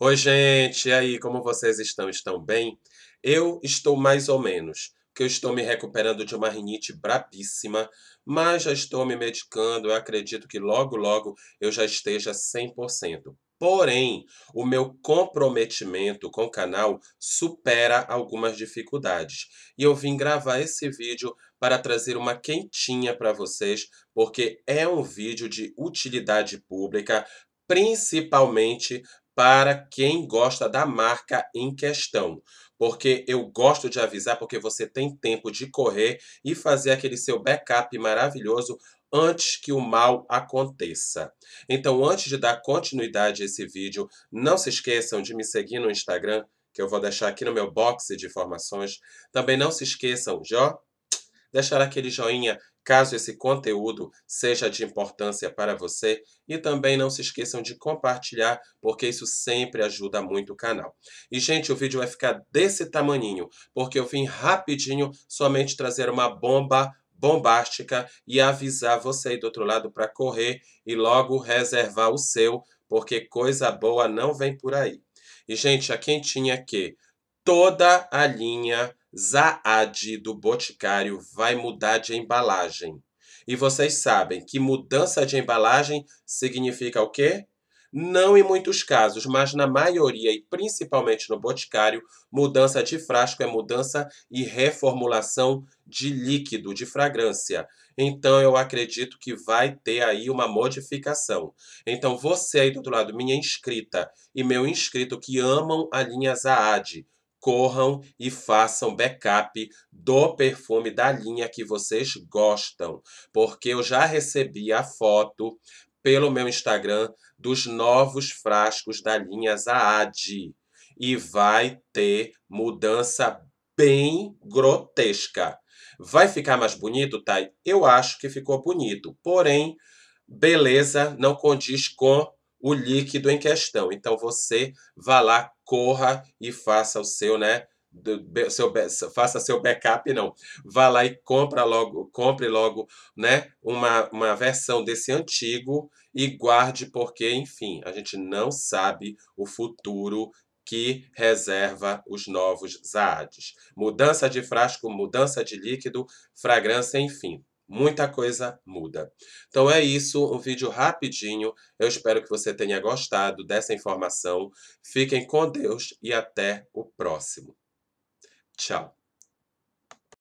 Oi, gente, e aí, como vocês estão? Estão bem? Eu estou mais ou menos, que eu estou me recuperando de uma rinite brabíssima, mas já estou me medicando, eu acredito que logo, logo eu já esteja 100%. Porém, o meu comprometimento com o canal supera algumas dificuldades. E eu vim gravar esse vídeo para trazer uma quentinha para vocês, porque é um vídeo de utilidade pública, principalmente para quem gosta da marca em questão. Porque eu gosto de avisar, porque você tem tempo de correr e fazer aquele seu backup maravilhoso antes que o mal aconteça. Então, antes de dar continuidade a esse vídeo, não se esqueçam de me seguir no Instagram, que eu vou deixar aqui no meu box de informações. Também não se esqueçam de ó, deixar aquele joinha caso esse conteúdo seja de importância para você e também não se esqueçam de compartilhar, porque isso sempre ajuda muito o canal. E gente, o vídeo vai ficar desse tamaninho, porque eu vim rapidinho somente trazer uma bomba bombástica e avisar você aí do outro lado para correr e logo reservar o seu, porque coisa boa não vem por aí. E gente, a quem tinha é que toda a linha Zaad do Boticário vai mudar de embalagem. E vocês sabem que mudança de embalagem significa o quê? Não em muitos casos, mas na maioria e principalmente no boticário, mudança de frasco é mudança e reformulação de líquido, de fragrância. Então eu acredito que vai ter aí uma modificação. Então você aí do outro lado, minha inscrita e meu inscrito que amam a linha Zaad, corram e façam backup do perfume da linha que vocês gostam, porque eu já recebi a foto pelo meu Instagram dos novos frascos da linha Zaad e vai ter mudança bem grotesca. Vai ficar mais bonito, Thay? Eu acho que ficou bonito, porém, beleza não condiz com o líquido em questão. Então você vá lá corra e faça o seu, né? Do, seu, faça seu backup, não. Vá lá e compra logo, compre logo, né? Uma, uma versão desse antigo e guarde, porque, enfim, a gente não sabe o futuro que reserva os novos Zaades. Mudança de frasco, mudança de líquido, fragrância, enfim muita coisa muda. Então é isso, um vídeo rapidinho. Eu espero que você tenha gostado dessa informação. Fiquem com Deus e até o próximo. Tchau.